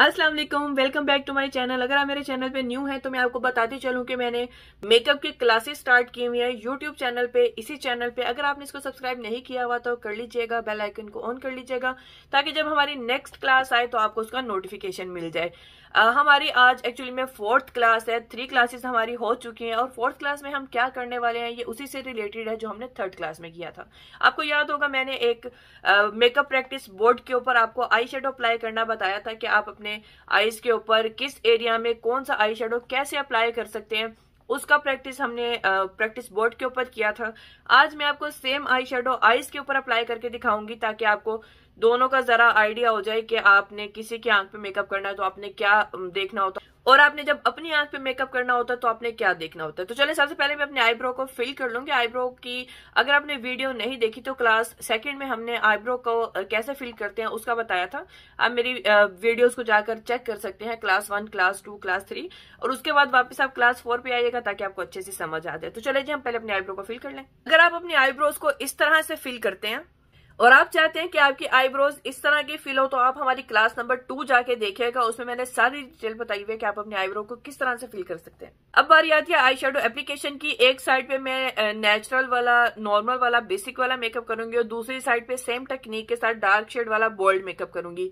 Aslam welcome back to my channel अगर आप मेरे चैनल पे न्यू हैं तो मैं आपको बताती चलूँ कि मैंने मेकअप की क्लासेस स्टार्ट की हुई है यूट्यूब चैनल पे इसी चैनल पे अगर आपने इसको सब्सक्राइब नहीं किया हुआ तो कर लीजिएगा बेल आइकन को ऑन कर लीजिएगा ताकि जब हमारी नेक्स्ट क्लास आए तो आपको उसका नोटिफिकेशन मिल जाए आ, हमारी आज एक्चुअली में फोर्थ क्लास है थ्री क्लासेस हमारी हो चुकी हैं और फोर्थ क्लास में हम क्या करने वाले हैं ये उसी से रिलेटेड है जो हमने थर्ड क्लास में किया था आपको याद होगा मैंने एक मेकअप प्रैक्टिस बोर्ड के ऊपर आपको आई शेडो अप्लाई करना बताया था कि आप अपने आईज के ऊपर किस एरिया में कौन सा आई शेडो कैसे अप्लाई कर सकते हैं उसका प्रैक्टिस हमने प्रैक्टिस बोर्ड के ऊपर किया था आज मैं आपको सेम आई शेडो आईज के ऊपर अप्लाई करके दिखाऊंगी ताकि आपको दोनों का जरा आइडिया हो जाए कि आपने किसी की आंख पे मेकअप करना है तो आपने क्या देखना होता और आपने जब अपनी आंख पे मेकअप करना होता है तो आपने क्या देखना होता है तो चले सबसे पहले मैं अपने आईब्रो को फिल कर लूंगी आईब्रो की अगर आपने वीडियो नहीं देखी तो क्लास सेकंड में हमने आईब्रो को कैसे फिल करते हैं उसका बताया था आप मेरी वीडियोस को जाकर चेक कर सकते हैं class one class two class three और उसके बाद वापस आप क्लास फोर पे आइएगा ताकि आपको अच्छे से समझ आ जाए तो चले जी हम पहले अपने आईब्रो को फिल कर लें अगर आप अपने आईब्रोज को इस तरह से फिल करते हैं और आप चाहते हैं कि आपकी आईब्रोज इस तरह की फील हो तो आप हमारी क्लास नंबर टू जाके देखिएगा उसमें मैंने सारी डिटेल बताई हुई है कि आप अपने आईब्रो को किस तरह से फील कर सकते हैं अब बारी याद है आई शेडो एप्लीकेशन की एक साइड पे मैं नेचुरल वाला नॉर्मल वाला बेसिक वाला मेकअप करूंगी और दूसरी साइड पे सेम टेक्निक के साथ डार्क शेड वाला बोल्ड मेकअप करूंगी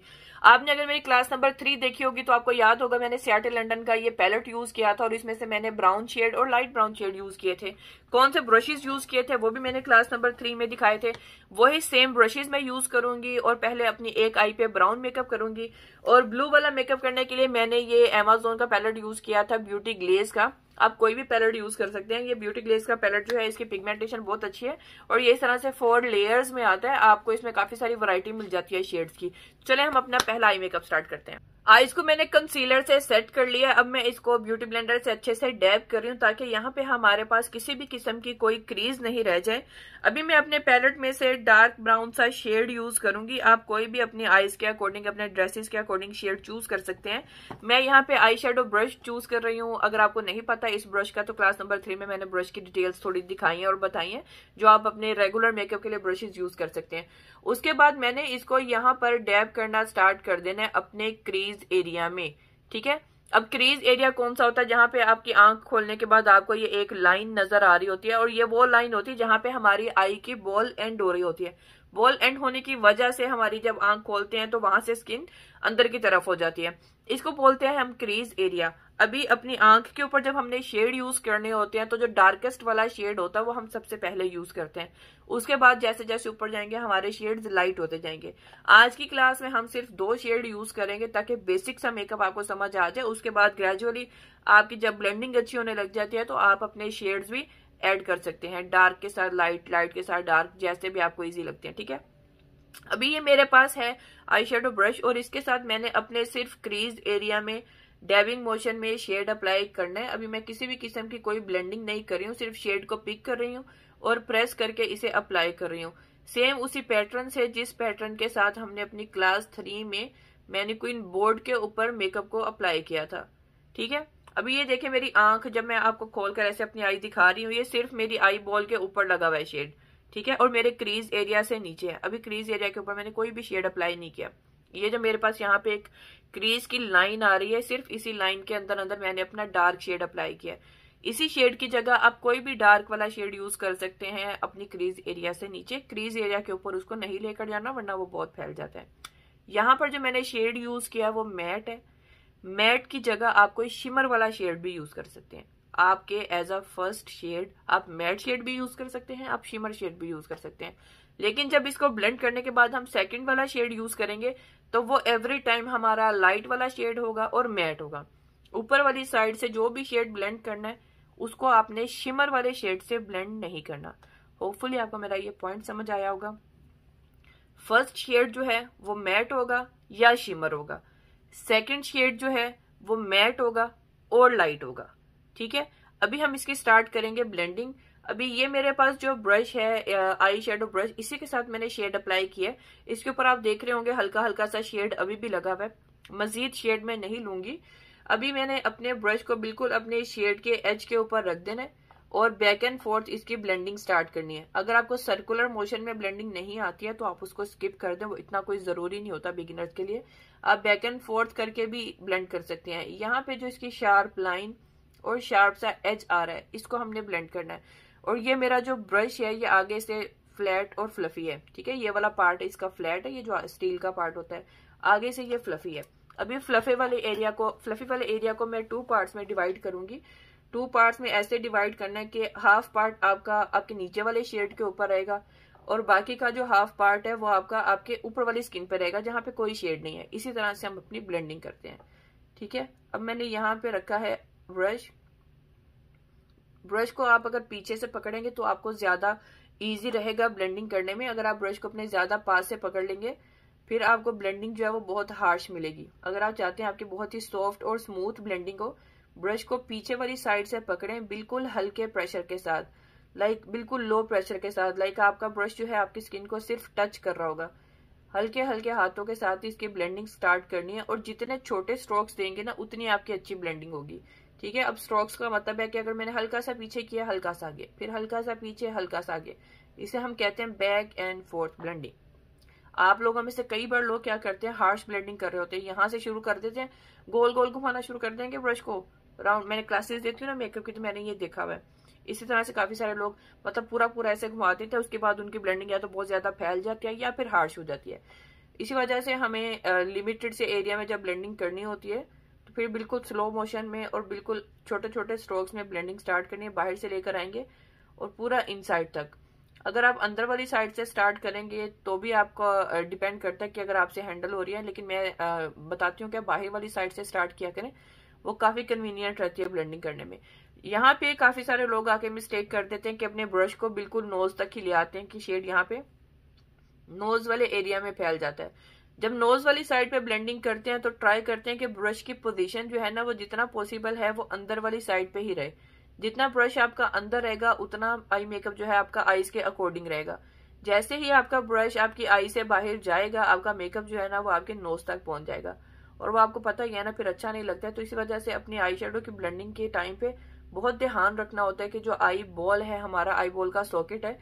आपने अगर मेरी क्लास नंबर थ्री देखी होगी तो आपको याद होगा मैंने सियाटे लंडन का ये पैलेट यूज किया था और इसमें से मैंने ब्राउन शेड और लाइट ब्राउन शेड यूज किए थे कौन से ब्रशेज यूज किए थे वो भी मैंने क्लास नंबर थ्री में दिखाए थे वही सेम ब्रशेज मैं यूज करूंगी और पहले अपनी एक आई पे ब्राउन मेकअप करूंगी और ब्लू वाला मेकअप करने के लिए मैंने ये एमेजोन का पैलेट यूज किया था ब्यूटी ग्लेज का आप कोई भी पैलेट यूज कर सकते हैं ये ब्यूटी ग्लेस का पैलेट जो है इसकी पिगमेंटेशन बहुत अच्छी है और ये इस तरह से फोर लेयर्स में आता है आपको इसमें काफी सारी वरायटी मिल जाती है शेड्स की चले हम अपना पहला आई मेकअप स्टार्ट करते हैं आइज को मैंने कंसीलर से सेट कर लिया अब मैं इसको ब्यूटी ब्लेंडर से अच्छे से डैब कर रही हूँ ताकि यहाँ पे हमारे पास किसी भी किस्म की कोई क्रीज नहीं रह जाए अभी मैं अपने पैलेट में से डार्क ब्राउन सा शेड यूज करूंगी आप कोई भी अपनी आईज के अकॉर्डिंग अपने ड्रेसेस के अकॉर्डिंग शेड चूज कर सकते हैं मैं यहाँ पे आई ब्रश चूज कर रही हूँ अगर आपको नहीं पता इस ब्रश का तो क्लास नंबर थ्री में मैंने ब्रश की डिटेल्स थोड़ी दिखाई है और बताई है जो आप अपने रेगुलर मेकअप के लिए ब्रशेज यूज कर सकते हैं उसके बाद मैंने इसको यहाँ पर डैब करना स्टार्ट कर देना है अपने क्रीज क्रेज एरिया में ठीक है अब क्रीज एरिया कौन सा होता है जहाँ पे आपकी आंख खोलने के बाद आपको ये एक लाइन नजर आ रही होती है और ये वो लाइन होती है जहाँ पे हमारी आई की बॉल एंड हो रही होती है बॉल एंड होने की वजह से हमारी जब आंख खोलते हैं तो वहां से स्किन अंदर की तरफ हो जाती है इसको बोलते हैं हम क्रीज एरिया अभी अपनी आंख के ऊपर जब हमने शेड यूज करने होते हैं तो जो डार्केस्ट वाला शेड होता है वो हम सबसे पहले यूज करते हैं उसके बाद जैसे जैसे ऊपर जाएंगे हमारे शेड्स लाइट होते जाएंगे आज की क्लास में हम सिर्फ दो शेड यूज करेंगे ताकि बेसिक सा मेकअप आपको समझ आ जाए उसके बाद ग्रेजुअली आपकी जब ब्लेंडिंग अच्छी होने लग जाती है तो आप अपने शेड्स भी एड कर सकते हैं डार्क के साथ लाइट लाइट के साथ डार्क जैसे भी आपको ईजी लगते हैं ठीक है अभी ये मेरे पास है आई ब्रश और इसके साथ मैंने अपने सिर्फ क्रीज एरिया में डैबिंग मोशन में शेड अप्लाई करना है अभी मैं किसी भी किस्म की कोई ब्लेंडिंग नहीं कर रही हूँ सिर्फ शेड को पिक कर रही हूँ और प्रेस करके इसे अप्लाई कर रही हूँ सेम उसी पैटर्न से जिस पैटर्न के साथ हमने अपनी क्लास थ्री में मैंने क्वीन बोर्ड के ऊपर मेकअप को अप्लाई किया था ठीक है अभी ये देखे मेरी आंख जब मैं आपको खोलकर ऐसे अपनी आई दिखा रही हूँ ये सिर्फ मेरी आई बॉल के ऊपर लगा हुआ है शेड ठीक है और मेरे क्रीज एरिया से नीचे है अभी क्रीज एरिया के ऊपर मैंने कोई भी शेड अप्लाई नहीं किया ये जो मेरे पास यहाँ पे एक क्रीज की लाइन आ रही है सिर्फ इसी लाइन के अंदर अंदर मैंने अपना डार्क शेड अप्लाई किया है इसी शेड की जगह आप कोई भी डार्क वाला शेड यूज कर सकते हैं अपनी क्रीज एरिया से नीचे क्रीज एरिया के ऊपर उसको नहीं लेकर जाना वरना वो बहुत फैल जाता है यहाँ पर जो मैंने शेड यूज किया वो मैट है मैट की जगह आप कोई शिमर वाला शेड भी यूज कर सकते हैं आपके एज अ फर्स्ट शेड आप मैट शेड भी यूज कर सकते हैं आप शिमर शेड भी यूज कर सकते हैं लेकिन जब इसको ब्लेंड करने के बाद हम सेकंड वाला शेड यूज करेंगे तो वो एवरी टाइम हमारा लाइट वाला शेड होगा और मैट होगा ऊपर वाली साइड से जो भी शेड ब्लेंड करना है उसको आपने शिमर वाले शेड से ब्लेंड नहीं करना होपफुली आपको मेरा ये पॉइंट समझ आया होगा फर्स्ट शेड जो है वो मैट होगा या शिमर होगा सेकेंड शेड जो है वो मैट होगा और लाइट होगा ठीक है अभी हम इसकी स्टार्ट करेंगे ब्लेंडिंग अभी ये मेरे पास जो ब्रश है आई शेडो ब्रश इसी के साथ मैंने शेड अप्लाई किया है इसके ऊपर आप देख रहे होंगे हल्का हल्का सा शेड अभी भी लगा हुआ है मजीद शेड मैं नहीं लूंगी अभी मैंने अपने ब्रश को बिल्कुल अपने शेड के एज के ऊपर रख देना है और बैक एंड फोर्थ इसकी ब्लेंडिंग स्टार्ट करनी है अगर आपको सर्कुलर मोशन में ब्लेंडिंग नहीं आती है तो आप उसको स्किप कर दें वो इतना कोई ज़रूरी नहीं होता बिगिनर्स के लिए आप बैक एंड फोर्थ करके भी ब्लेंड कर सकते हैं यहाँ पे जो इसकी शार्प लाइन और शार्प सा एज आ रहा है इसको हमने ब्लेंड करना है और ये मेरा जो ब्रश है ये आगे से फ्लैट और फ्लफी है ठीक है ये वाला पार्ट इसका फ्लैट है ये जो स्टील का पार्ट होता है आगे से ये फ्लफी है अभी फ्लफे वाले एरिया को फ्लफी वाले एरिया को मैं टू पार्ट्स में डिवाइड करूंगी टू पार्ट्स में ऐसे डिवाइड करना है कि हाफ पार्ट आपका आपके नीचे वाले शेड के ऊपर रहेगा और बाकी का जो हाफ पार्ट है वो आपका आपके ऊपर वाली स्किन पर रहेगा जहां पे कोई शेड नहीं है इसी तरह से हम अपनी ब्लेंडिंग करते हैं ठीक है अब मैंने यहाँ पे रखा है ब्रश ब्रश को आप अगर पीछे से पकड़ेंगे तो आपको ज़्यादा ईजी रहेगा ब्लेंडिंग करने में अगर आप ब्रश को अपने ज़्यादा पास से पकड़ लेंगे फिर आपको ब्लेंडिंग जो है वो बहुत हार्श मिलेगी अगर आप चाहते हैं आपकी बहुत ही सॉफ्ट और स्मूथ ब्लेंडिंग हो ब्रश को पीछे वाली साइड से पकड़ें बिल्कुल हल्के प्रेशर के साथ लाइक बिल्कुल लो प्रेशर के साथ लाइक आपका ब्रश जो है आपकी स्किन को सिर्फ टच कर रहा होगा हल्के हल्के हाथों के साथ ही इसकी ब्लेंडिंग स्टार्ट करनी है और जितने छोटे स्ट्रोक्स देंगे ना उतनी आपकी अच्छी ब्लेंडिंग होगी ठीक है अब स्ट्रोक्स का मतलब है कि अगर मैंने हल्का सा पीछे किया हल्का सा आगे फिर हल्का सा पीछे हल्का सा आगे इसे हम कहते हैं बैक एंड फोर्थ ब्लेंडिंग आप लोगों में से कई बार लोग क्या करते हैं हार्श ब्लेंडिंग कर रहे होते हैं यहां से शुरू कर देते हैं गोल गोल घुमाना शुरू कर देंगे ब्रश को राउंड मैंने क्लासेस देती हूँ ना मेकअप की तो मैंने ये देखा हुआ है इसी तरह से काफी सारे लोग मतलब पूरा पूरा ऐसे घुमा देते हैं उसके बाद उनकी ब्लेंडिंग या तो बहुत ज्यादा फैल जाती है या फिर हार्श हो जाती है इसी वजह से हमें लिमिटेड से एरिया में जब ब्लेंडिंग करनी होती है फिर बिल्कुल स्लो मोशन में और बिल्कुल छोटे छोटे स्ट्रोक्स में ब्लेंडिंग स्टार्ट करनी है बाहर से लेकर आएंगे और पूरा इन साइड तक अगर आप अंदर वाली साइड से स्टार्ट करेंगे तो भी आपका डिपेंड करता है कि अगर आपसे हैंडल हो रही है लेकिन मैं बताती हूँ कि बाहर वाली साइड से स्टार्ट किया करें वो काफ़ी कन्वीनियंट रहती है ब्लेंडिंग करने में यहाँ पे काफ़ी सारे लोग आके मिस्टेक कर देते हैं कि अपने ब्रश को बिल्कुल नोज तक ही ले आते हैं कि शेड यहाँ पे नोज वाले एरिया में फैल जाता है जब नोज वाली साइड पे ब्लेंडिंग करते हैं तो ट्राई करते हैं कि ब्रश की पोजीशन जो है ना वो जितना पॉसिबल है वो अंदर वाली साइड पे ही रहे जितना ब्रश आपका अंदर रहेगा उतना आई मेकअप जो है आपका आईज के अकॉर्डिंग रहेगा जैसे ही आपका ब्रश आपकी आई से बाहर जाएगा आपका मेकअप जो है ना वो आपके नोज तक पहुंच जाएगा और वो आपको पता ही है ना फिर अच्छा नहीं लगता है तो इसी वजह से अपनी आई शेडो की ब्लेंडिंग के टाइम पे बहुत ध्यान रखना होता है कि जो आई बॉल है हमारा आई बॉल का सॉकेट है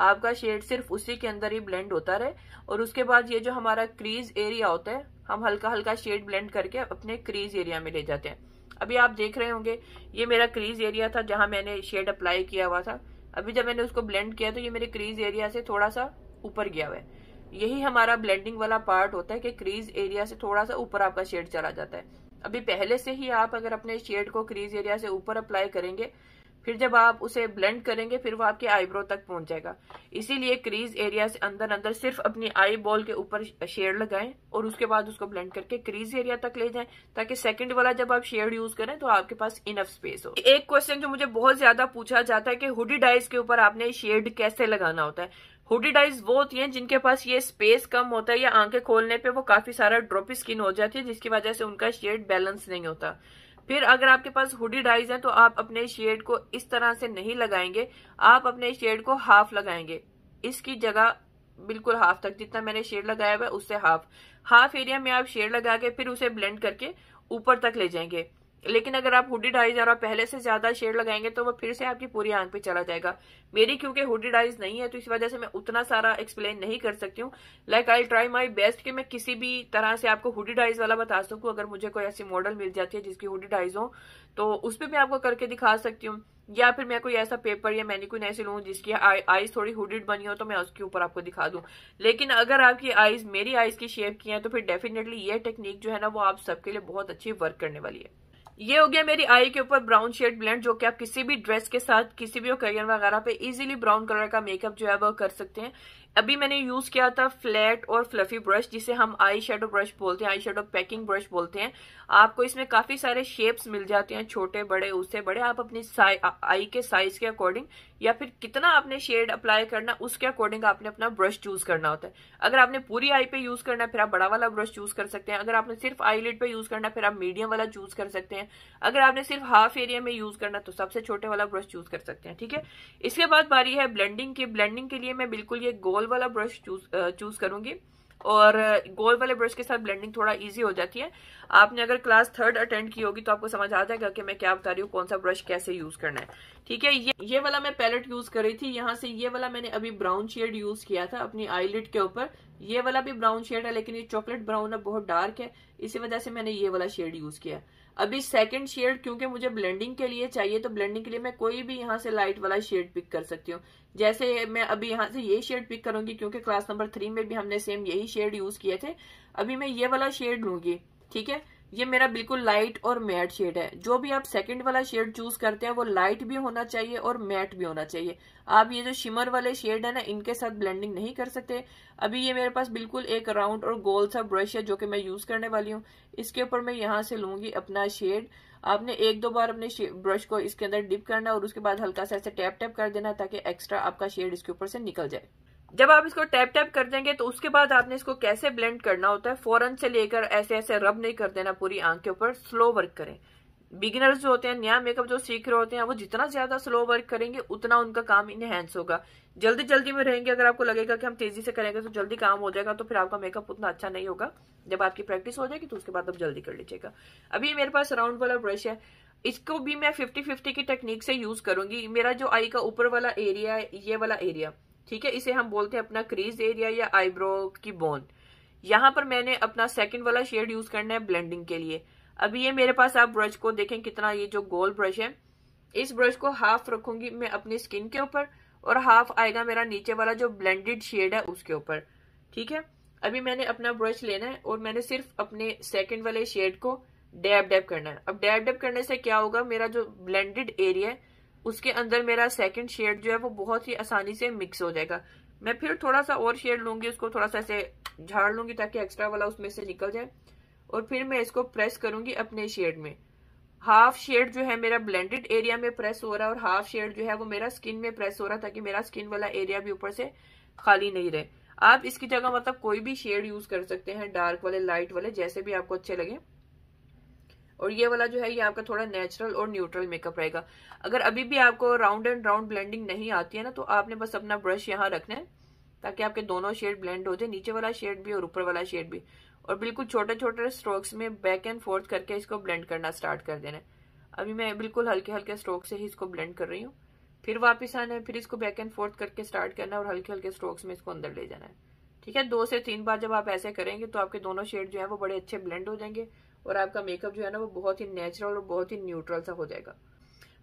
आपका शेड सिर्फ उसी के अंदर ही ब्लेंड होता रहे और उसके बाद ये जो हमारा क्रीज एरिया होता है हम हल्का हल्का शेड ब्लेंड करके अपने क्रीज एरिया में ले जाते हैं अभी आप देख रहे होंगे ये मेरा क्रीज एरिया था जहां मैंने शेड अप्लाई किया हुआ था अभी जब मैंने उसको ब्लेंड किया तो ये मेरे क्रीज एरिया से थोड़ा सा ऊपर गया हुआ है यही हमारा ब्लेंडिंग वाला पार्ट होता है कि क्रीज एरिया से थोड़ा सा ऊपर आपका शेड चला जाता है अभी पहले से ही आप अगर अपने शेड को क्रीज एरिया से ऊपर अप्लाई करेंगे फिर जब आप उसे ब्लेंड करेंगे फिर वो आपके आईब्रो तक पहुंच जाएगा इसीलिए क्रीज एरिया से अंदर अंदर सिर्फ अपनी आई बॉल के ऊपर शेड लगाएं और उसके बाद उसको ब्लेंड करके क्रीज एरिया तक ले जाएं ताकि सेकंड वाला जब आप शेड यूज करें तो आपके पास इनफ स्पेस हो एक क्वेश्चन जो मुझे बहुत ज्यादा पूछा जाता है कि हुडी डाइज के ऊपर आपने शेड कैसे लगाना होता है हुडी डाइज वो होती हैं जिनके पास ये स्पेस कम होता है या आंखें खोलने पे वो काफी सारा ड्रॉपी स्किन हो जाती है जिसकी वजह से उनका शेड बैलेंस नहीं होता फिर अगर आपके पास हुडी डाइज है तो आप अपने शेड को इस तरह से नहीं लगाएंगे आप अपने शेड को हाफ लगाएंगे इसकी जगह बिल्कुल हाफ तक जितना मैंने शेड लगाया हुआ है उससे हाफ हाफ एरिया में आप शेड लगा के फिर उसे ब्लेंड करके ऊपर तक ले जाएंगे लेकिन अगर आप हुडी डाइज और पहले से ज्यादा शेड लगाएंगे तो वो फिर से आपकी पूरी आंख पे चला जाएगा मेरी क्योंकि हुडी डाइज नहीं है तो इस वजह से मैं उतना सारा एक्सप्लेन नहीं कर सकती हूँ like I try my best कि मैं किसी भी तरह से आपको हुडी डाइज वाला बता सकूं अगर मुझे कोई ऐसी मॉडल मिल जाती है जिसकी हुडी डाइज हो तो उस पर मैं आपको करके दिखा सकती हूँ या फिर मैं कोई ऐसा पेपर या कोई ऐसी लूँ जिसकी आईज थोड़ी हुडेड बनी हो तो मैं उसके ऊपर आपको दिखा दूँ लेकिन अगर आपकी आईज मेरी आईज की शेप की है तो फिर डेफिनेटली ये टेक्निक जो है ना वो आप सबके लिए बहुत अच्छी वर्क करने वाली है ये हो गया मेरी आई के ऊपर ब्राउन शेड ब्लेंड जो कि आप किसी भी ड्रेस के साथ किसी भी ओकेजन वगैरह पे इजीली ब्राउन कलर का मेकअप जो है वो कर सकते हैं अभी मैंने यूज किया था फ्लैट और फ्लफी ब्रश जिसे हम आई शेडो ब्रश बोलते हैं आई शेडो पैकिंग ब्रश बोलते हैं आपको इसमें काफी सारे शेप्स मिल जाते हैं छोटे बड़े उससे बड़े आप अपनी आई के साइज के अकॉर्डिंग या फिर कितना आपने शेड अप्लाई करना उसके अकॉर्डिंग आपने अपना ब्रश चूज करना होता है अगर आपने पूरी आई पे यूज करना है फिर आप बड़ा वाला ब्रश चूज कर सकते हैं अगर आपने सिर्फ आईलिड पे यूज करना है फिर आप मीडियम वाला चूज कर सकते हैं अगर आपने सिर्फ हाफ एरिया में यूज करना तो सबसे छोटे वाला ब्रश चूज कर सकते हैं ठीक है इसके बाद बारी है ब्लेंडिंग की ब्लेंडिंग के लिए मैं बिल्कुल ये गोल वाला ब्रश चूज चूज करूंगी और गोल वाले ब्रश के साथ ब्लेंडिंग थोड़ा इजी हो जाती है आपने अगर क्लास थर्ड अटेंड की होगी तो आपको समझ आ जाएगा कि मैं क्या बता रही हूँ कौन सा ब्रश कैसे यूज करना है ठीक है ये ये वाला मैं पैलेट यूज कर रही थी यहाँ से ये वाला मैंने अभी ब्राउन शेड यूज किया था अपनी आईलिट के ऊपर ये वाला भी ब्राउन शेड है लेकिन ये चॉकलेट ब्राउन है बहुत डार्क है इसी वजह से मैंने ये वाला शेड यूज किया है अभी सेकंड शेड क्योंकि मुझे ब्लेंडिंग के लिए चाहिए तो ब्लेंडिंग के लिए मैं कोई भी यहाँ से लाइट वाला शेड पिक कर सकती हूँ जैसे मैं अभी यहाँ से ये शेड पिक करूंगी क्योंकि क्लास नंबर थ्री में भी हमने सेम यही शेड यूज किए थे अभी मैं ये वाला शेड लूंगी ठीक है ये मेरा बिल्कुल लाइट और मैट शेड है जो भी आप सेकंड वाला शेड चूज करते हैं वो लाइट भी होना चाहिए और मैट भी होना चाहिए आप ये जो शिमर वाले शेड है ना इनके साथ ब्लेंडिंग नहीं कर सकते अभी ये मेरे पास बिल्कुल एक राउंड और गोल सा ब्रश है जो कि मैं यूज करने वाली हूँ इसके ऊपर मैं यहाँ से लूंगी अपना शेड आपने एक दो बार अपने ब्रश को इसके अंदर डिप करना और उसके बाद हल्का सा ऐसे टैप टैप कर देना ताकि एक्स्ट्रा आपका शेड इसके ऊपर से निकल जाए जब आप इसको टैप टैप कर देंगे तो उसके बाद आपने इसको कैसे ब्लेंड करना होता है फौरन से लेकर ऐसे ऐसे रब नहीं कर देना पूरी आंख के ऊपर स्लो वर्क करें बिगिनर्स जो होते हैं नया मेकअप जो सीख रहे होते हैं वो जितना ज्यादा स्लो वर्क करेंगे उतना उनका काम इनहेंस होगा जल्दी जल्दी में रहेंगे अगर आपको लगेगा कि हम तेजी से करेंगे तो जल्दी काम हो जाएगा तो फिर आपका मेकअप उतना अच्छा नहीं होगा जब आपकी प्रैक्टिस हो जाएगी तो उसके बाद आप जल्दी कर लीजिएगा अभी मेरे पास राउंड वाला ब्रश है इसको भी मैं फिफ्टी फिफ्टी की टेक्निक से यूज करूंगी मेरा जो आई का ऊपर वाला एरिया है ये वाला एरिया ठीक है इसे हम बोलते हैं अपना क्रीज एरिया या आईब्रो की बोन यहां पर मैंने अपना सेकंड वाला शेड यूज करना है ब्लेंडिंग के लिए अभी ये मेरे पास आप ब्रश को देखें कितना ये जो गोल ब्रश है इस ब्रश को हाफ रखूंगी मैं अपनी स्किन के ऊपर और हाफ आएगा मेरा नीचे वाला जो ब्लेंडेड शेड है उसके ऊपर ठीक है अभी मैंने अपना ब्रश लेना है और मैंने सिर्फ अपने सेकंड वाले शेड को डैब डैब करना है अब डैब डैब करने से क्या होगा मेरा जो ब्लेंडेड एरिया है उसके अंदर मेरा सेकंड शेड जो है वो बहुत ही आसानी से मिक्स हो जाएगा मैं फिर थोड़ा सा और शेड लूंगी उसको थोड़ा सा ऐसे झाड़ लूंगी ताकि एक्स्ट्रा वाला उसमें से निकल जाए और फिर मैं इसको प्रेस करूंगी अपने शेड में हाफ शेड जो है मेरा ब्लेंडेड एरिया में प्रेस हो रहा है और हाफ शेड जो है वो मेरा स्किन में प्रेस हो रहा है ताकि मेरा स्किन वाला एरिया भी ऊपर से खाली नहीं रहे आप इसकी जगह मतलब कोई भी शेड यूज कर सकते हैं डार्क वाले लाइट वाले जैसे भी आपको अच्छे लगे और ये वाला जो है ये आपका थोड़ा नेचुरल और न्यूट्रल मेकअप रहेगा अगर अभी भी आपको राउंड एंड राउंड ब्लेंडिंग नहीं आती है ना तो आपने बस अपना ब्रश यहाँ रखना है ताकि आपके दोनों शेड ब्लेंड हो जाए नीचे वाला शेड भी और ऊपर वाला शेड भी और बिल्कुल छोटे छोटे स्ट्रोक्स में बैक एंड फोर्थ करके इसको ब्लेंड करना स्टार्ट कर देना है अभी मैं बिल्कुल हल्के हल्के स्ट्रोक से ही इसको ब्लेंड कर रही हूँ फिर वापस आना है फिर इसको बैक एंड फोर्थ करके स्टार्ट करना है और हल्के हल्के स्ट्रोक्स में इसको अंदर ले जाना है ठीक है दो से तीन बार जब आप ऐसे करेंगे तो आपके दोनों शेड जो है वो बड़े अच्छे ब्लेंड हो जाएंगे और आपका मेकअप जो है ना वो बहुत ही नेचुरल और बहुत ही न्यूट्रल सा हो जाएगा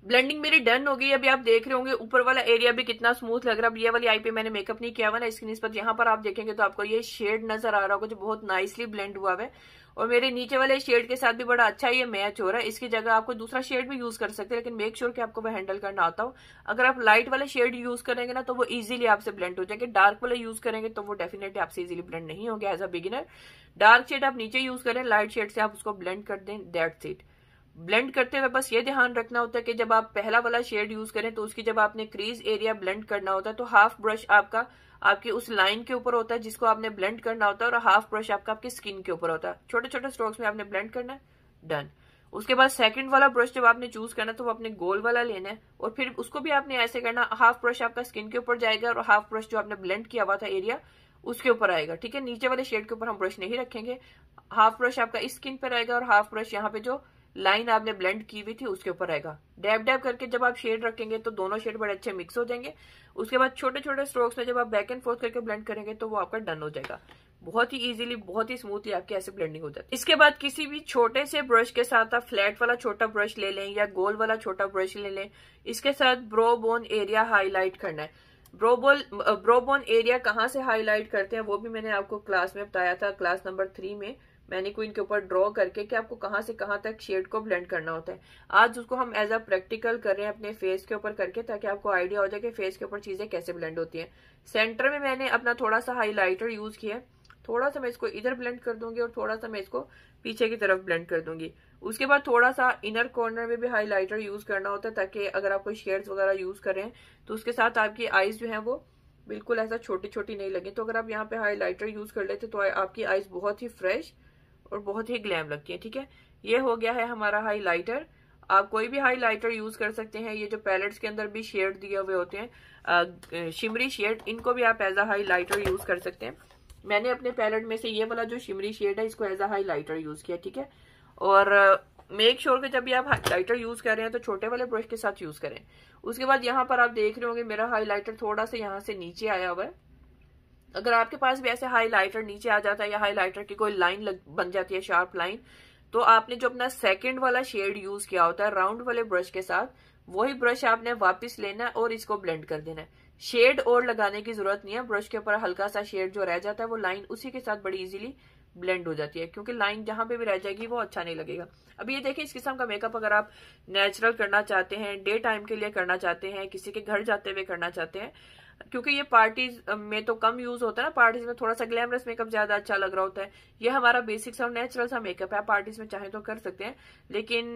ब्लेंडिंग मेरी डन हो गई अभी आप देख रहे होंगे ऊपर वाला एरिया भी कितना स्मूथ लग रहा है ये वाली आई पे मैंने मेकअप नहीं किया हुआ ना स्क्रीन पर यहाँ पर आप देखेंगे तो आपको ये शेड नजर आ रहा होगा जो बहुत नाइसली ब्लेंड हुआ है और मेरे नीचे वाले शेड के साथ भी बड़ा अच्छा ये मैच हो रहा है इसकी जगह आपको दूसरा शेड भी यूज कर सकते हैं लेकिन मेक श्योर sure कि आपको वह हैंडल करना आता हो अगर आप लाइट वाला शेड यूज करेंगे ना तो वो इजीली आपसे ब्लेंड हो जाएंगे डार्क वाला यूज करेंगे तो वो डेफिनेटली आपसे इजीली ब्लेंड नहीं होगा as a beginner dark shade आप नीचे यूज करें लाइट शेड से आप उसको ब्लेंड कर दें दैट सीट ब्लेंड करते हुए बस ये ध्यान रखना होता है कि जब आप पहला वाला शेड यूज करें तो उसकी जब आपने क्रीज एरिया ब्लेंड करना होता है तो हाफ ब्रश आपका आपके उस लाइन के ऊपर होता है जिसको आपने ब्लेंड करना होता है और हाफ ब्रश आपका आपकी स्किन के ऊपर होता है छोटे छोटे स्ट्रोक्स में आपने ब्लेंड करना है डन उसके बाद सेकंड वाला ब्रश जब आपने चूज करना तो वो अपने गोल वाला लेना है और फिर उसको भी आपने ऐसे करना हाफ ब्रश आपका स्किन के ऊपर जाएगा और हाफ ब्रश जो आपने ब्लेंड किया हुआ था एरिया उसके ऊपर आएगा ठीक है नीचे वाले शेड के ऊपर हम ब्रश नहीं रखेंगे हाफ ब्रश आपका इस स्किन पर आएगा और हाफ ब्रश यहाँ पे जो लाइन आपने ब्लेंड की हुई थी उसके ऊपर रहेगा डैब डैब करके जब आप शेड रखेंगे तो दोनों शेड बड़े अच्छे मिक्स हो जाएंगे उसके बाद छोटे छोटे स्ट्रोक्स में जब आप बैक एंड फोर्थ करके ब्लेंड करेंगे तो वो आपका डन हो जाएगा बहुत ही इजीली बहुत ही स्मूथली आपके ऐसे ब्लेंडिंग हो जाती है इसके बाद किसी भी छोटे से ब्रश के साथ आप फ्लैट वाला छोटा ब्रश ले लें या गोल वाला छोटा ब्रश ले लें इसके साथ ब्रो बोन एरिया हाईलाइट करना है ब्रोबोल ब्रोबोन एरिया कहाँ से हाईलाइट करते हैं वो भी मैंने आपको क्लास में बताया था क्लास नंबर थ्री में मैंने क्वीन इनके ऊपर ड्रॉ करके कि आपको कहाँ से कहाँ तक शेड को ब्लेंड करना होता है आज उसको हम एज अ प्रैक्टिकल कर रहे हैं अपने फेस के ऊपर करके ताकि आपको आइडिया हो जाए कि फेस के ऊपर चीज़ें कैसे ब्लेंड होती हैं सेंटर में मैंने अपना थोड़ा सा हाईलाइटर यूज़ किया है थोड़ा सा मैं इसको इधर ब्लेंड कर दूंगी और थोड़ा सा मैं इसको पीछे की तरफ ब्लेंड कर दूंगी उसके बाद थोड़ा सा इनर कॉर्नर में भी हाईलाइटर यूज करना होता है ताकि अगर आप कोई शेड्स वगैरह यूज करें तो उसके साथ आपकी आईज जो है वो बिल्कुल ऐसा छोटी छोटी नहीं लगे तो अगर आप यहाँ पे हाईलाइटर यूज कर लेते तो आपकी आईज बहुत ही फ्रेश और बहुत ही ग्लैम लगती है ठीक है ये हो गया है हमारा हाईलाइटर आप कोई भी हाईलाइटर यूज कर सकते हैं ये जो पैलेट्स के अंदर भी शेड दिए हुए होते हैं शिमरी शेड इनको भी आप एज आ हाईलाइटर यूज कर सकते हैं मैंने अपने पैलेट में से ये वाला जो शिमरी शेड है इसको एज हाई लाइटर यूज किया ठीक है और मेक श्योर sure के जब भी आप लाइटर यूज कर रहे हैं तो छोटे वाले ब्रश के साथ यूज करें उसके बाद यहाँ पर आप देख रहे होंगे मेरा हाईलाइटर थोड़ा सा यहाँ से नीचे आया हुआ है अगर आपके पास भी ऐसे हाइलाइटर नीचे आ जाता है या हाइलाइटर की कोई लाइन लग, बन जाती है शार्प लाइन तो आपने जो अपना सेकंड वाला शेड यूज किया होता है राउंड वाले ब्रश के साथ वही ब्रश आपने वापस लेना है और इसको ब्लेंड कर देना है शेड और लगाने की जरूरत नहीं है ब्रश के ऊपर हल्का सा शेड जो रह जाता है वो लाइन उसी के साथ बड़ी इजिली ब्लेंड हो जाती है क्योंकि लाइन जहां पे भी रह जाएगी वो अच्छा नहीं लगेगा अब ये देखिए इस किस्म का मेकअप अगर आप नेचुरल करना चाहते हैं डे टाइम के लिए करना चाहते हैं किसी के घर जाते हुए करना चाहते हैं क्योंकि ये पार्टीज में तो कम यूज होता है ना पार्टीज में थोड़ा सा ग्लैमरस मेकअप ज्यादा अच्छा लग रहा होता है ये हमारा बेसिक सा और नेचुरल सा मेकअप है पार्टीज में चाहे तो कर सकते हैं लेकिन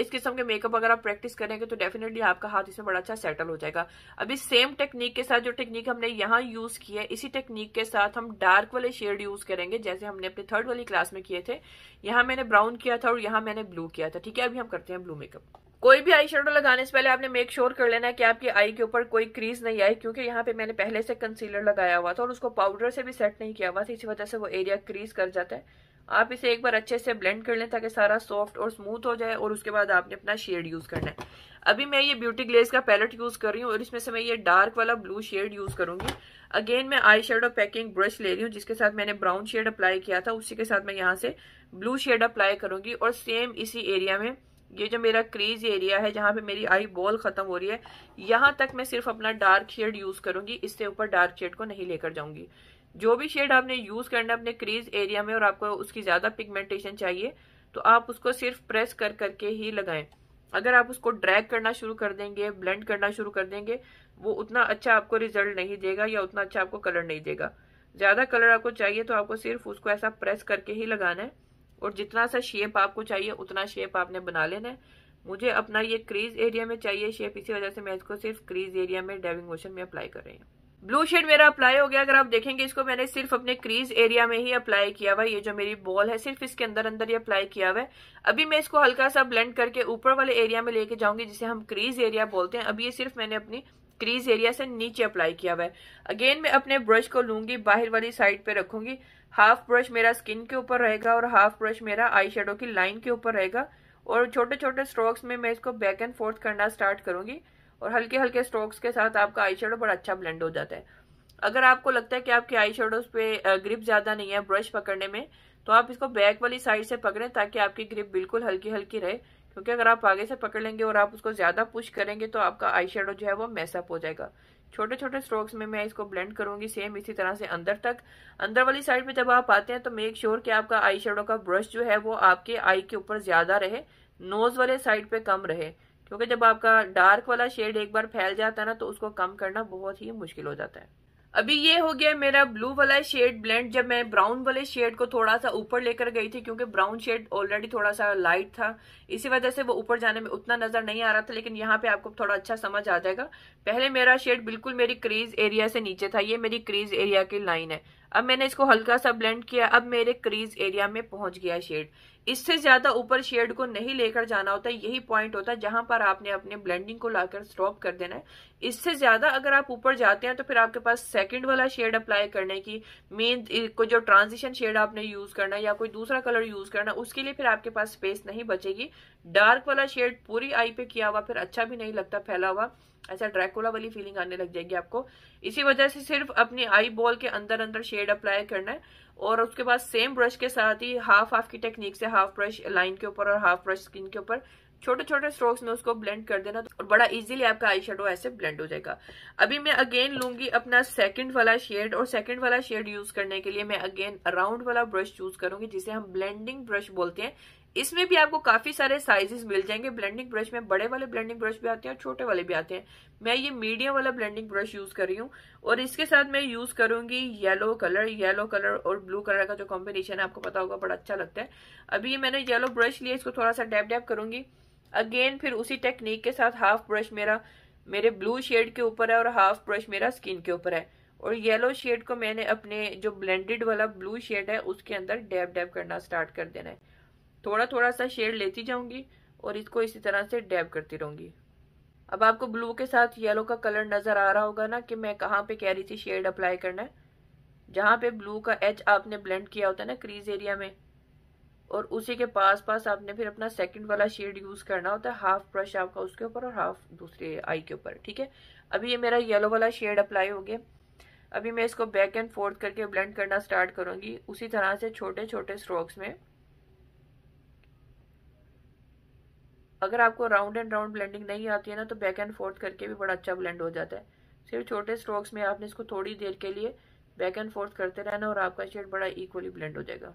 इस किस्म के मेकअप अगर आप प्रैक्टिस करेंगे तो डेफिनेटली आपका हाथ इसमें बड़ा अच्छा सेटल हो जाएगा अभी सेम टेक्निक के साथ जो टेक्निक हमने यहाँ यूज की है इसी टेक्निक के साथ हम डार्क वाले शेड यूज करेंगे जैसे हमने अपने थर्ड वाली क्लास में किए थे यहाँ मैंने ब्राउन किया था और यहाँ मैंने ब्लू किया था ठीक है अभी हम करते हैं ब्लू मेकअप कोई भी आई शेडो लगाने से पहले आपने मेक श्योर sure कर लेना है कि आपकी आई के ऊपर कोई क्रीज नहीं आई क्योंकि यहाँ पे मैंने पहले से कंसीलर लगाया हुआ था और उसको पाउडर से भी सेट नहीं किया हुआ था इसी वजह से वो एरिया क्रीज कर जाता है आप इसे एक बार अच्छे से ब्लेंड कर लें ताकि सारा सॉफ्ट और स्मूथ हो जाए और उसके बाद आपने अपना शेड यूज़ करना है अभी मैं ये ब्यूटी ग्लेज का पैलेट यूज़ कर रही हूँ और इसमें से मैं ये डार्क वाला ब्लू शेड यूज़ करूंगी अगेन मैं आई शेडो पैकिंग ब्रश ले रही हूँ जिसके साथ मैंने ब्राउन शेड अप्लाई किया था उसी के साथ मैं यहाँ से ब्लू शेड अप्लाई करूंगी और सेम इसी एरिया में ये जो मेरा क्रीज एरिया है जहाँ पे मेरी आई बॉल खत्म हो रही है यहाँ तक मैं सिर्फ अपना डार्क शेड यूज करूंगी इससे ऊपर डार्क शेड को नहीं लेकर जाऊंगी जो भी शेड आपने यूज करना है अपने क्रीज एरिया में और आपको उसकी ज्यादा पिगमेंटेशन चाहिए तो आप उसको सिर्फ प्रेस कर करके ही लगाएं अगर आप उसको ड्रैग करना शुरू कर देंगे ब्लेंड करना शुरू कर देंगे वो उतना अच्छा आपको रिजल्ट नहीं देगा या उतना अच्छा आपको कलर नहीं देगा ज्यादा कलर आपको चाहिए तो आपको सिर्फ उसको ऐसा प्रेस करके ही लगाना है और जितना सा शेप आपको चाहिए उतना शेप आपने बना लेना है मुझे अपना ये क्रीज एरिया में चाहिए शेप इसी वजह से मैं इसको सिर्फ क्रीज एरिया में डेविंग मोशन में अप्लाई कर रही हूँ ब्लू शेड मेरा अप्लाई हो गया अगर आप देखेंगे इसको मैंने सिर्फ अपने क्रीज एरिया में ही अप्लाई किया हुआ ये जो मेरी बॉल है सिर्फ इसके अंदर अंदर ही अप्लाई किया हुआ है अभी मैं इसको हल्का सा ब्लेंड करके ऊपर वाले एरिया में लेके जाऊंगी जिसे हम क्रीज एरिया बोलते हैं अभी ये सिर्फ मैंने अपनी क्रीज एरिया से नीचे अप्लाई किया हुआ है अगेन मैं अपने ब्रश को लूंगी बाहर वाली साइड पे रखूंगी हाफ ब्रश मेरा स्किन के ऊपर रहेगा और हाफ ब्रश मेरा आई शेडो की लाइन के ऊपर रहेगा और छोटे छोटे स्ट्रोक्स में मैं इसको बैक एंड फोर्थ करना स्टार्ट करूंगी और हल्के हल्के स्ट्रोक्स के साथ आपका आई शेडो बड़ा अच्छा ब्लेंड हो जाता है अगर आपको लगता है कि आपके आई शेडो पे ग्रिप ज़्यादा नहीं है ब्रश पकड़ने में तो आप इसको बैक वाली साइड से पकड़ें ताकि आपकी ग्रिप बिल्कुल हल्की हल्की रहे क्योंकि अगर आप आगे से पकड़ लेंगे और आप उसको ज़्यादा पुश करेंगे तो आपका आई शेडो जो है वो मैसअप हो जाएगा छोटे छोटे स्ट्रोक्स में मैं इसको ब्लेंड करूंगी सेम इसी तरह से अंदर तक अंदर वाली साइड में जब आप आते हैं तो मेक श्योर sure कि आपका आई शेडो का ब्रश जो है वो आपके आई के ऊपर ज्यादा रहे नोज वाले साइड पे कम रहे क्योंकि जब आपका डार्क वाला शेड एक बार फैल जाता है ना तो उसको कम करना बहुत ही मुश्किल हो जाता है अभी ये हो गया मेरा ब्लू वाला शेड ब्लेंड जब मैं ब्राउन वाले शेड को थोड़ा सा ऊपर लेकर गई थी क्योंकि ब्राउन शेड ऑलरेडी थोड़ा सा लाइट था इसी वजह से वो ऊपर जाने में उतना नजर नहीं आ रहा था लेकिन यहाँ पे आपको थोड़ा अच्छा समझ आ जाएगा पहले मेरा शेड बिल्कुल मेरी क्रीज एरिया से नीचे था ये मेरी क्रीज एरिया की लाइन है अब मैंने इसको हल्का सा ब्लेंड किया अब मेरे क्रीज एरिया में पहुंच गया शेड इससे ज्यादा ऊपर शेड को नहीं लेकर जाना होता यही पॉइंट होता है जहां पर आपने अपने ब्लेंडिंग को लाकर स्टॉप कर देना है इससे ज्यादा अगर आप ऊपर जाते हैं तो फिर आपके पास सेकंड वाला शेड अप्लाई करने की मेन को जो ट्रांजिशन शेड आपने यूज करना या कोई दूसरा कलर यूज करना उसके लिए फिर आपके पास स्पेस नहीं बचेगी डार्क वाला शेड पूरी आई पे किया हुआ फिर अच्छा भी नहीं लगता फैला हुआ ऐसा ड्रैकोला वाली फीलिंग आने लग जाएगी आपको इसी वजह से सिर्फ अपनी आई बॉल के अंदर अंदर शेड अप्लाई करना है और उसके बाद सेम ब्रश के साथ ही हाफ हाफ की टेक्निक से हाफ ब्रश लाइन के ऊपर और हाफ ब्रश स्किन के ऊपर छोटे छोटे स्ट्रोक्स में उसको ब्लेंड कर देना तो और बड़ा इजीली आपका आई शेडो ऐसे ब्लेंड हो जाएगा अभी मैं अगेन लूंगी अपना सेकंड वाला शेड और सेकंड वाला शेड यूज करने के लिए मैं अगेन अराउंड वाला ब्रश यूज करूंगी जिसे हम ब्लेंडिंग ब्रश बोलते हैं इसमें भी आपको काफी सारे साइजेस मिल जाएंगे ब्लेंडिंग ब्रश में बड़े वाले ब्लेंडिंग ब्रश भी आते हैं और छोटे वाले भी आते हैं मैं ये मीडियम वाला ब्लेंडिंग ब्रश यूज कर रही हूँ और इसके साथ मैं यूज करूंगी येलो कलर येलो कलर और ब्लू कलर का जो कॉम्बिनेशन है आपको पता होगा बड़ा अच्छा लगता है अभी मैंने येलो ब्रश लिया इसको थोड़ा सा डैप डैप करूंगी अगेन फिर उसी टेक्निक के साथ हाफ ब्रश मेरा मेरे ब्लू शेड के ऊपर है और हाफ ब्रश मेरा स्किन के ऊपर है और येलो शेड को मैंने अपने जो ब्लेंडेड वाला ब्लू शेड है उसके अंदर डैब डैब करना स्टार्ट कर देना है थोड़ा थोड़ा सा शेड लेती जाऊंगी और इसको इसी तरह से डैब करती रहूंगी अब आपको ब्लू के साथ येलो का कलर नज़र आ रहा होगा ना कि मैं कहाँ पे कह रही थी शेड अप्लाई करना है जहाँ पे ब्लू का एच आपने ब्लेंड किया होता है ना क्रीज एरिया में और उसी के पास पास आपने फिर अपना सेकंड वाला शेड यूज़ करना होता है हाफ ब्रश आपका उसके ऊपर और हाफ दूसरे आई के ऊपर ठीक है अभी ये मेरा येलो वाला शेड अप्लाई हो गया अभी मैं इसको बैक एंड फोर्थ करके ब्लेंड करना स्टार्ट करूंगी उसी तरह से छोटे छोटे स्ट्रोक्स में अगर आपको राउंड एंड राउंड ब्लेंडिंग नहीं आती है ना तो बैक एंड फोर्थ करके भी बड़ा अच्छा ब्लेंड हो जाता है सिर्फ छोटे स्ट्रोक्स में आपने इसको थोड़ी देर के लिए बैक एंड फोर्थ करते रहना और आपका शेड बड़ा इक्वली ब्लेंड हो जाएगा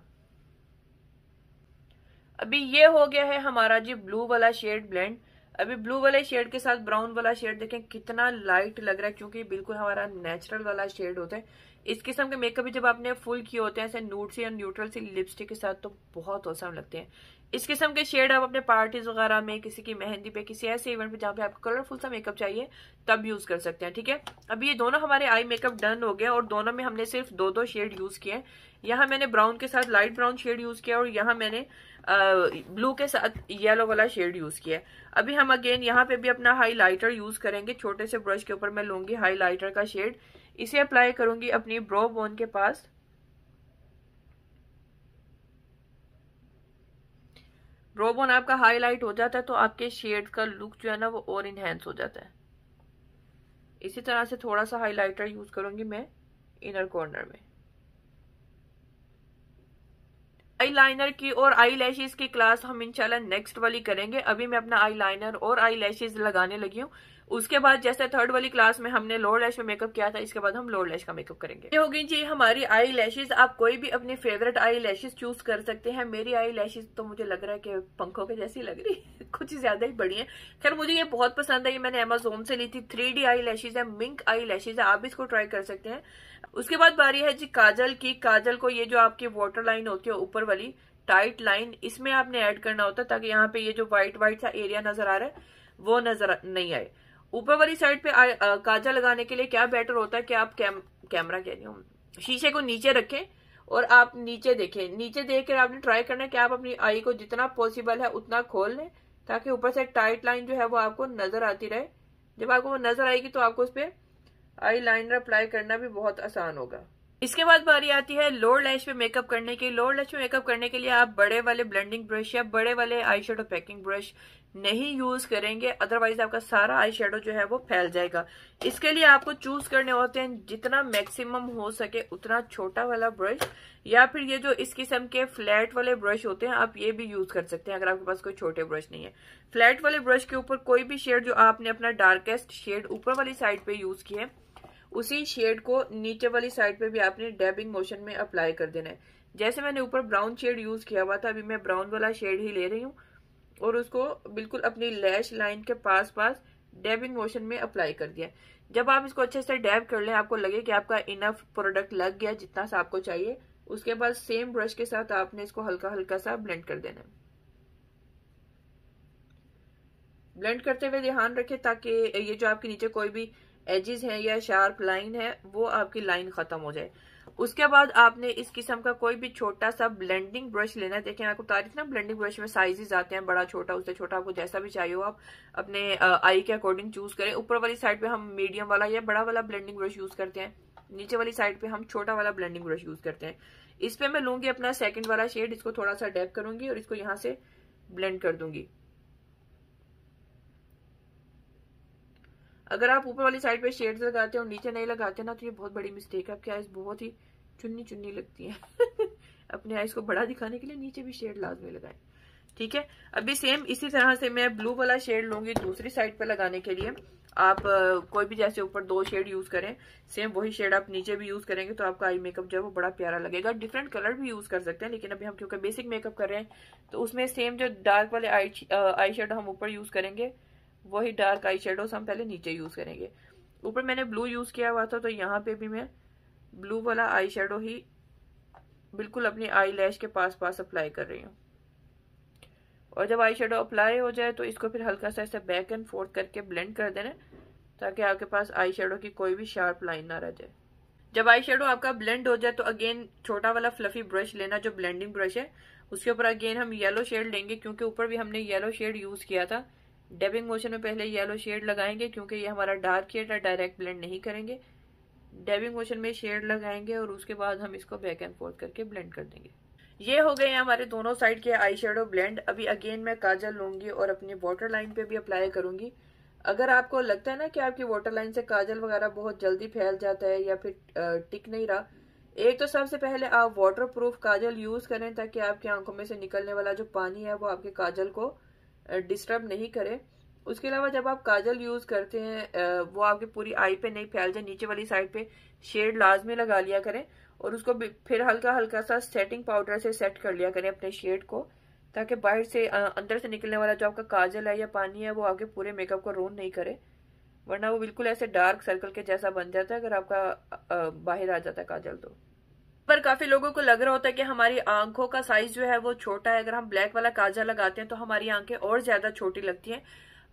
अभी ये हो गया है हमारा जी ब्लू वाला शेड ब्लेंड अभी ब्लू वाले शेड के साथ ब्राउन वाला शेड देखें कितना लाइट लग रहा है क्योंकि बिल्कुल हमारा नेचुरल वाला शेड होता है इस किस्म के मेकअप भी जब आपने फुल किए होते हैं ऐसे नूट से या न्यूट्रल से लिपस्टिक के साथ तो बहुत औसम लगते हैं इस किस्म के शेड आप अपने पार्टीज वगैरह में किसी की मेहंदी पे किसी ऐसे इवेंट पे जहाँ पे आपको कलरफुल सा मेकअप चाहिए तब यूज कर सकते हैं ठीक है अभी ये दोनों हमारे आई मेकअप डन हो गए और दोनों में हमने सिर्फ दो दो शेड यूज किए यहाँ मैंने ब्राउन के साथ लाइट ब्राउन शेड यूज किया और यहाँ मैंने ब्लू के साथ येलो वाला शेड यूज किया है अभी हम अगेन यहाँ पे भी अपना हाइलाइटर यूज करेंगे छोटे से ब्रश के ऊपर मैं लूंगी हाइलाइटर का शेड इसे अप्लाई करूंगी अपनी ब्रो बोन के पास ब्रो बोन आपका हाईलाइट हो जाता है तो आपके शेड का लुक जो है ना वो और इनहेंस हो जाता है इसी तरह से थोड़ा सा हाइलाइटर यूज करूंगी मैं इनर कॉर्नर में आईलाइनर की और आई लैशेज की क्लास हम इंशाल्लाह नेक्स्ट वाली करेंगे अभी मैं अपना आईलाइनर और आई लैशेज लगाने लगी हूँ उसके बाद जैसे थर्ड वाली क्लास में हमने लोअर लैश में मेकअप किया था इसके बाद हम लोअर लैश का मेकअप करेंगे ये हो गई जी हमारी आई लैशेज आप कोई भी अपनी फेवरेट आई लैशेज चूज कर सकते हैं मेरी आई लैशेज तो मुझे लग रहा है कि पंखों के जैसी लग रही है कुछ ज्यादा ही बड़ी है खैर मुझे ये बहुत पसंद है ये मैंने अमेजोन से ली थी थ्री डी आई लैशेज है मिंक आई लैशेज है आप इसको ट्राई कर सकते हैं उसके बाद बारी है जी काजल की काजल को ये जो आपकी वॉटर लाइन होती है ऊपर वाली टाइट लाइन इसमें आपने ऐड करना होता है ताकि यहाँ पे ये जो व्हाइट व्हाइट सा एरिया नजर आ रहा है वो नजर नहीं आए ऊपर वाली साइड पे काजल काजा लगाने के लिए क्या बेटर होता है कि आप कैम, कैमरा कह रही हूँ शीशे को नीचे रखें और आप नीचे देखें नीचे देख कर आपने ट्राई करना है कि आप अपनी आई को जितना पॉसिबल है उतना खोल लें ताकि ऊपर से टाइट लाइन जो है वो आपको नजर आती रहे जब आपको वो नजर आएगी तो आपको उस पर आई लाइनर अप्लाई करना भी बहुत आसान होगा इसके बाद बारी आती है लोअर लैश पे मेकअप करने की लोअर लैश पे मेकअप करने के लिए आप बड़े वाले ब्लेंडिंग ब्रश या बड़े वाले आई शेडो पैकिंग ब्रश नहीं यूज करेंगे अदरवाइज आपका सारा आई शेडो जो है वो फैल जाएगा इसके लिए आपको चूज करने होते हैं जितना मैक्सिमम हो सके उतना छोटा वाला ब्रश या फिर ये जो इस किस्म के फ्लैट वाले ब्रश होते हैं आप ये भी यूज कर सकते हैं अगर आपके पास कोई छोटे ब्रश नहीं है फ्लैट वाले ब्रश के ऊपर कोई भी शेड जो आपने अपना डार्केस्ट शेड ऊपर वाली साइड पे यूज किया है उसी शेड को नीचे वाली साइड पे भी आपने डैबिंग मोशन में अप्लाई कर देना है जैसे मैंने ऊपर ब्राउन शेड यूज किया हुआ था अभी मैं ब्राउन वाला शेड ही ले रही हूँ और उसको बिल्कुल अपनी लैश लाइन के पास पास डैबिंग मोशन में अप्लाई कर दिया जब आप इसको अच्छे से डैब कर लें आपको लगे कि आपका इनफ प्रोडक्ट लग गया जितना सा आपको चाहिए उसके बाद सेम ब्रश के साथ आपने इसको हल्का हल्का सा ब्लेंड कर देना है ब्लेंड करते हुए ध्यान रखें ताकि ये जो आपके नीचे कोई भी एजेस हैं या शार्प लाइन है वो आपकी लाइन ख़त्म हो जाए उसके बाद आपने इस किस्म का कोई भी छोटा सा ब्लेंडिंग ब्रश लेना है देखें आपको तारीफ ना ब्लेंडिंग ब्रश में साइजेस आते हैं बड़ा छोटा उससे छोटा आपको जैसा भी चाहिए हो आप अपने आई के अकॉर्डिंग चूज करें ऊपर वाली साइड पे हम मीडियम वाला या बड़ा वाला ब्लेंडिंग ब्रश यूज करते हैं नीचे वाली साइड पे हम छोटा वाला ब्लेंडिंग ब्रश यूज करते हैं इस पे मैं लूंगी अपना सेकंड वाला शेड इसको थोड़ा सा डेप करूंगी और इसको यहाँ से ब्लेंड कर दूंगी अगर आप ऊपर वाली साइड पे शेड लगाते हैं और नीचे नहीं लगाते ना तो ये बहुत बड़ी मिस्टेक है आपकी आइज बहुत ही चुन्नी चुन्नी लगती है अपने आइज को बड़ा दिखाने के लिए नीचे भी शेड लाजमी लगाए ठीक है अभी सेम इसी तरह से मैं ब्लू वाला शेड लूंगी दूसरी साइड पर लगाने के लिए आप कोई भी जैसे ऊपर दो शेड यूज करें सेम वही शेड आप नीचे भी यूज करेंगे तो आपका आई मेकअप जो है वो बड़ा प्यारा लगेगा डिफरेंट कलर भी यूज कर सकते हैं लेकिन अभी हम क्योंकि बेसिक मेकअप कर रहे हैं तो उसमें सेम जो डार्क वाले आई आई शेड हम ऊपर यूज करेंगे वही डार्क आई शेडोज हम पहले नीचे यूज़ करेंगे ऊपर मैंने ब्लू यूज़ किया हुआ था तो यहाँ पे भी मैं ब्लू वाला आई शेडो ही बिल्कुल अपनी आई लैश के पास पास अप्लाई कर रही हूँ और जब आई शेडो अप्लाई हो जाए तो इसको फिर हल्का सा ऐसे बैक एंड फोर्थ करके ब्लेंड कर देना ताकि आपके पास आई शेडो की कोई भी शार्प लाइन ना रह जाए जब आई शेडो आपका ब्लेंड हो जाए तो अगेन छोटा वाला फ्लफी ब्रश लेना जो ब्लेंडिंग ब्रश है उसके ऊपर अगेन हम येलो शेड लेंगे क्योंकि ऊपर भी हमने येलो शेड यूज किया था डेबिंग मोशन में पहले येलो शेड लगाएंगे क्योंकि ये हमारा डार्क शेड है डायरेक्ट ब्लेंड नहीं करेंगे डेबिंग मोशन में शेड लगाएंगे और उसके बाद हम इसको बैक एंड फोर्थ करके ब्लेंड कर देंगे ये हो गए हमारे दोनों साइड के आई शेडो ब्लेंड अभी अगेन मैं काजल लूंगी और अपनी वाटर लाइन पे भी अप्लाई करूंगी अगर आपको लगता है ना कि आपकी वाटर लाइन से काजल वगैरह बहुत जल्दी फैल जाता है या फिर टिक नहीं रहा एक तो सबसे पहले आप वाटर प्रूफ काजल यूज करें ताकि आपकी आंखों में से निकलने वाला जो पानी है वो आपके काजल को डिस्टर्ब नहीं करे उसके अलावा जब आप काजल यूज़ करते हैं वो आपकी पूरी आई पे नहीं फैल जाए नीचे वाली साइड पे शेड लाजमी लगा लिया करें और उसको फिर हल्का हल्का सा सेटिंग पाउडर से सेट कर लिया करें अपने शेड को ताकि बाहर से अंदर से निकलने वाला जो आपका काजल है या पानी है वो आपके पूरे मेकअप को रोन नहीं करे वरना वो बिल्कुल ऐसे डार्क सर्कल के जैसा बन जाता है अगर आपका बाहर आ जाता है काजल तो पर काफी लोगों को लग रहा होता है कि हमारी आंखों का साइज जो है वो छोटा है अगर हम ब्लैक वाला काजल लगाते हैं तो हमारी आंखें और ज्यादा छोटी लगती हैं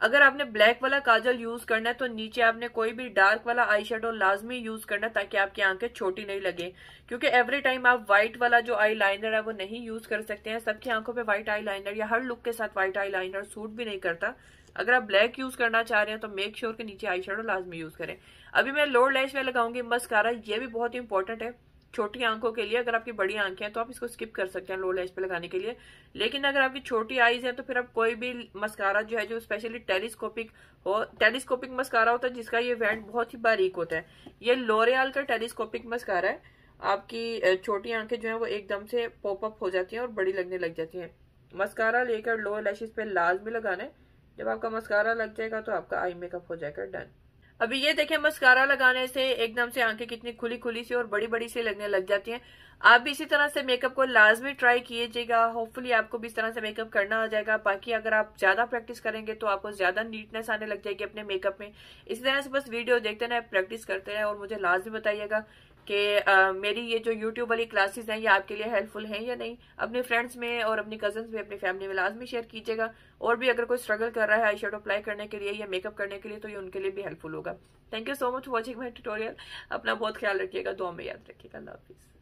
अगर आपने ब्लैक वाला काजल यूज करना है तो नीचे आपने कोई भी डार्क वाला आई शेडो लाजमी यूज करना है ताकि आपकी आंखें छोटी नहीं लगे क्योंकि एवरी टाइम आप व्हाइट वाला जो आई लाइनर है वो नहीं यूज कर सकते हैं सबकी आंखों पर व्हाइट आई लाइनर या हर लुक के साथ व्हाइट आई लाइनर सूट भी नहीं करता अगर आप ब्लैक यूज करना चाह रहे हैं तो मेक श्योर के नीचे आई शेडो लाजमी यूज करें अभी मैं लोअर लैश में लगाऊंगी मस्कारा ये भी बहुत इंपॉर्टेंट है छोटी आंखों के लिए अगर आपकी बड़ी आंखें हैं तो आप इसको स्किप कर सकते हैं लो लैश पे लगाने के लिए लेकिन अगर आपकी छोटी आईज है तो फिर आप कोई भी मस्कारा जो है जो स्पेशली टेलीस्कोपिक हो टेलीस्कोपिक मस्कारा होता है जिसका ये वेंट बहुत ही बारीक होता है ये लोरियाल का टेलीस्कोपिक मस्कारा है आपकी छोटी आंखें जो है वो एकदम से पॉपअप हो जाती है और बड़ी लगने लग जाती है मस्कारा लेकर लोअर लैशेज पे लाज लगाना है जब आपका मस्कारा लग जाएगा तो आपका आई मेकअप हो जाएगा डन अभी ये देखे मस्कारा लगाने से एकदम से आंखें कितनी खुली खुली सी और बड़ी बड़ी सी लगने लग जाती हैं आप भी इसी तरह से मेकअप को लाजमी ट्राई कीजिएगा होपफुली आपको भी इस तरह से मेकअप करना आ जाएगा बाकी अगर आप ज्यादा प्रैक्टिस करेंगे तो आपको ज्यादा नीटनेस आने लग जाएगी अपने मेकअप में इसी तरह से बस वीडियो देखते रहे प्रैक्टिस करते रहे और मुझे लाजमी बताइएगा कि मेरी ये जो यूट्यूब वाली क्लासेस हैं ये आपके लिए हेल्पफुल हैं या नहीं अपने फ्रेंड्स में और अपने कजन्स में अपनी फैमिली में लाजमी शेयर कीजिएगा और भी अगर कोई स्ट्रगल कर रहा है आई शेडो अप्लाई करने के लिए या मेकअप करने के लिए तो ये उनके लिए भी हेल्पफुल होगा thank you so much watching my tutorial अपना बहुत ख्याल रखिएगा दो में याद रखिएगा अल्लाह हाफिज़